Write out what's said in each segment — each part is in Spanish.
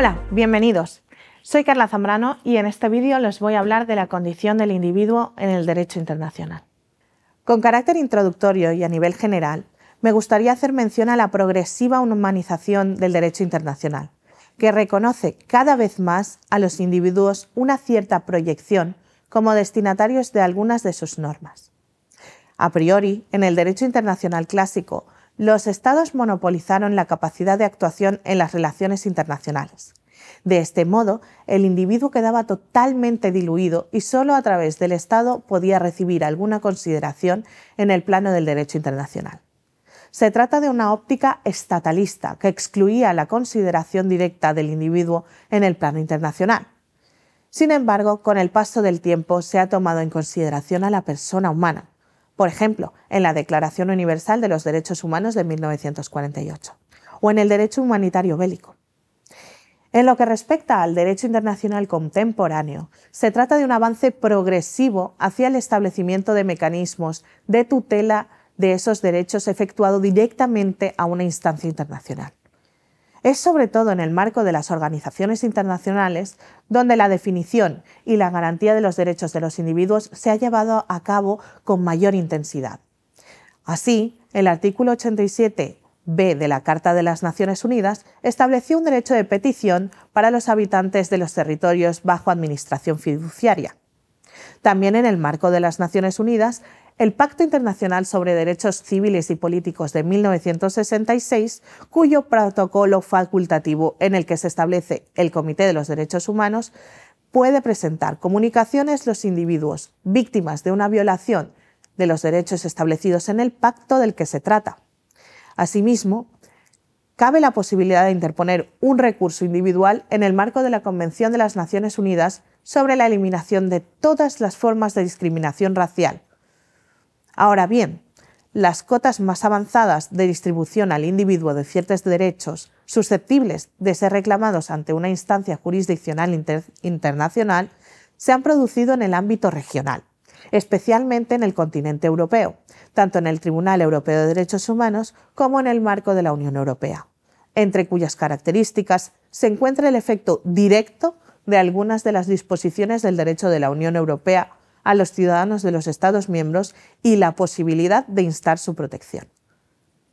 Hola, bienvenidos. Soy Carla Zambrano y en este vídeo les voy a hablar de la condición del individuo en el derecho internacional. Con carácter introductorio y a nivel general, me gustaría hacer mención a la progresiva humanización del derecho internacional, que reconoce cada vez más a los individuos una cierta proyección como destinatarios de algunas de sus normas. A priori, en el derecho internacional clásico, los estados monopolizaron la capacidad de actuación en las relaciones internacionales. De este modo, el individuo quedaba totalmente diluido y solo a través del Estado podía recibir alguna consideración en el plano del derecho internacional. Se trata de una óptica estatalista que excluía la consideración directa del individuo en el plano internacional. Sin embargo, con el paso del tiempo se ha tomado en consideración a la persona humana, por ejemplo, en la Declaración Universal de los Derechos Humanos de 1948 o en el derecho humanitario bélico. En lo que respecta al derecho internacional contemporáneo, se trata de un avance progresivo hacia el establecimiento de mecanismos de tutela de esos derechos efectuado directamente a una instancia internacional. Es sobre todo en el marco de las organizaciones internacionales donde la definición y la garantía de los derechos de los individuos se ha llevado a cabo con mayor intensidad. Así, el artículo 87 B de la Carta de las Naciones Unidas estableció un derecho de petición para los habitantes de los territorios bajo administración fiduciaria. También en el marco de las Naciones Unidas, el Pacto Internacional sobre Derechos Civiles y Políticos de 1966, cuyo protocolo facultativo en el que se establece el Comité de los Derechos Humanos, puede presentar comunicaciones los individuos víctimas de una violación de los derechos establecidos en el pacto del que se trata. Asimismo, cabe la posibilidad de interponer un recurso individual en el marco de la Convención de las Naciones Unidas sobre la eliminación de todas las formas de discriminación racial, Ahora bien, las cotas más avanzadas de distribución al individuo de ciertos derechos susceptibles de ser reclamados ante una instancia jurisdiccional internacional se han producido en el ámbito regional, especialmente en el continente europeo, tanto en el Tribunal Europeo de Derechos Humanos como en el marco de la Unión Europea, entre cuyas características se encuentra el efecto directo de algunas de las disposiciones del derecho de la Unión Europea a los ciudadanos de los Estados miembros y la posibilidad de instar su protección.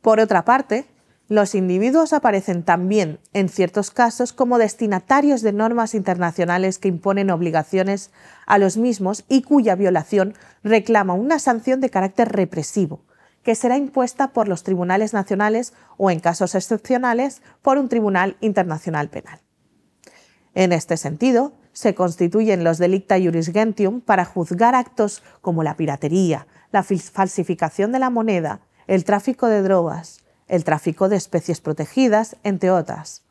Por otra parte, los individuos aparecen también, en ciertos casos, como destinatarios de normas internacionales que imponen obligaciones a los mismos y cuya violación reclama una sanción de carácter represivo, que será impuesta por los tribunales nacionales o, en casos excepcionales, por un tribunal internacional penal. En este sentido, se constituyen los delicta juris gentium para juzgar actos como la piratería, la falsificación de la moneda, el tráfico de drogas, el tráfico de especies protegidas, entre otras.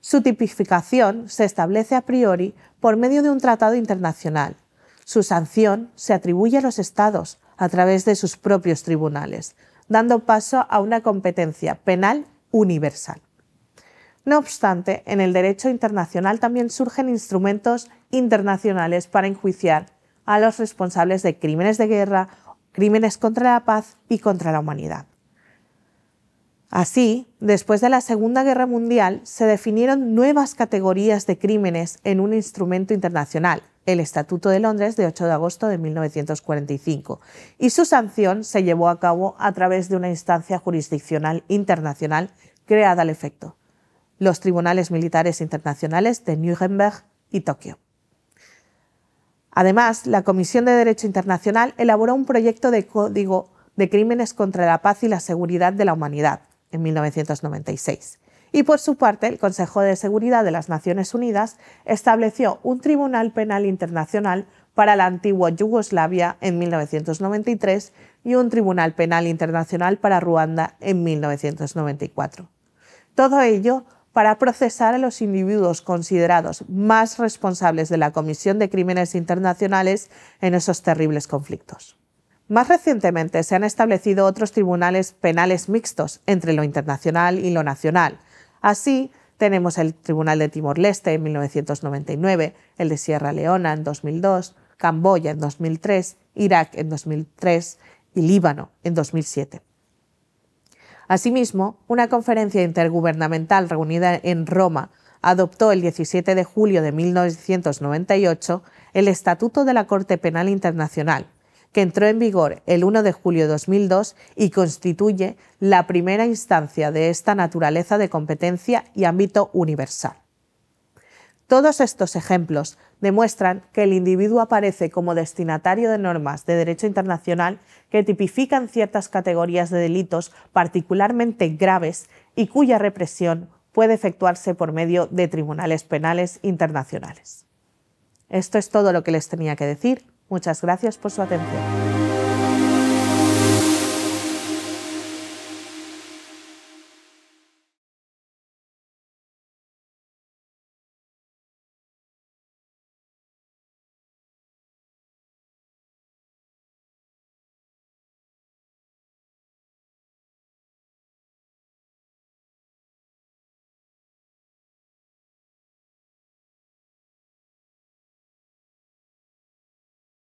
Su tipificación se establece a priori por medio de un tratado internacional. Su sanción se atribuye a los estados a través de sus propios tribunales, dando paso a una competencia penal universal. No obstante, en el derecho internacional también surgen instrumentos internacionales para enjuiciar a los responsables de crímenes de guerra, crímenes contra la paz y contra la humanidad. Así, después de la Segunda Guerra Mundial, se definieron nuevas categorías de crímenes en un instrumento internacional, el Estatuto de Londres de 8 de agosto de 1945, y su sanción se llevó a cabo a través de una instancia jurisdiccional internacional creada al efecto los tribunales militares internacionales de Nuremberg y Tokio. Además, la Comisión de Derecho Internacional elaboró un proyecto de Código de Crímenes contra la Paz y la Seguridad de la Humanidad en 1996. Y por su parte, el Consejo de Seguridad de las Naciones Unidas estableció un Tribunal Penal Internacional para la antigua Yugoslavia en 1993 y un Tribunal Penal Internacional para Ruanda en 1994. Todo ello para procesar a los individuos considerados más responsables de la comisión de crímenes internacionales en esos terribles conflictos. Más recientemente se han establecido otros tribunales penales mixtos entre lo internacional y lo nacional. Así, tenemos el Tribunal de Timor-Leste en 1999, el de Sierra Leona en 2002, Camboya en 2003, Irak en 2003 y Líbano en 2007. Asimismo, una conferencia intergubernamental reunida en Roma adoptó el 17 de julio de 1998 el Estatuto de la Corte Penal Internacional, que entró en vigor el 1 de julio de 2002 y constituye la primera instancia de esta naturaleza de competencia y ámbito universal. Todos estos ejemplos demuestran que el individuo aparece como destinatario de normas de derecho internacional que tipifican ciertas categorías de delitos particularmente graves y cuya represión puede efectuarse por medio de tribunales penales internacionales. Esto es todo lo que les tenía que decir. Muchas gracias por su atención.